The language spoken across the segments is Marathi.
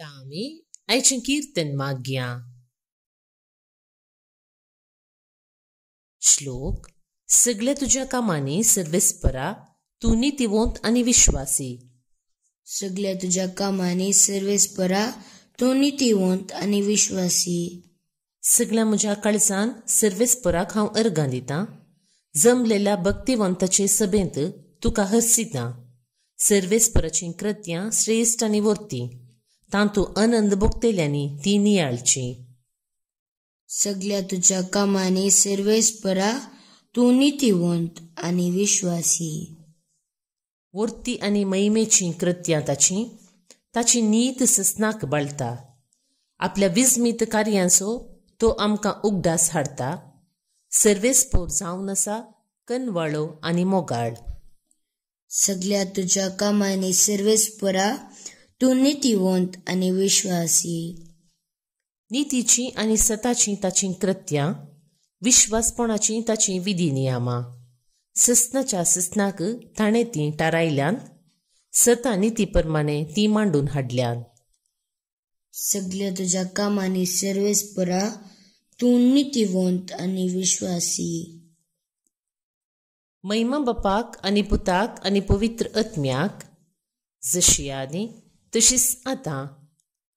Tami ei tschenkirten Magia. श्लोक सगळ्या तुझ्या कामांनी सर्वेस्परा तू नीतिवंत आणि विश्वासी सगळ्या तुझ्या कामांनी सर्वेस्परा तू नीतिवंत आणि विश्वासी सगळ्या म्हज्या काळजान सर्वेस्पराक हांव अर्गां दितां जमलेल्या भक्तिवंताचे सभेंत तुका हर्सितां सर्वेस्पराचीं कृत्यां श्रेष्ठ आनी वर्ती तांतू अनंद न्ही ती नियाळची सगळ्या तुझ्या कामांनी सर्वेस्परा तू नितीवंत आणि विश्वासी वर्ती आणि महिमेची कृत्यां ताची ताची नीत ससनाक बाळटा आपल्या विस्मित कार्यांचो तो आमकां उगडास हाडटा सर्वेस्पोर जाऊन असा कनवाळो आणि मोगाळ सगळ्या तुज्या कामांनी सर्वेस्परा तू नीतिवंत आणि विश्वासी नीतीची आणि सताची ताची कृत्या विश्वासपणाची ताची विधी नियमां सस्नाच्या सस्नाक ताणे ती थारायल्यान सता नीती प्रमाणे ती मांडून हाडल्यान सगळ्या तुझ्या कामांनी सर्वेस्परा तू नीतिवंत आणि विश्वासी महिमा बापाक आणि पुताक आणि पवित्र आत्म्याक जशी तशीच आता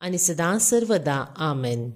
आणि सदां सर्वदा, आमेन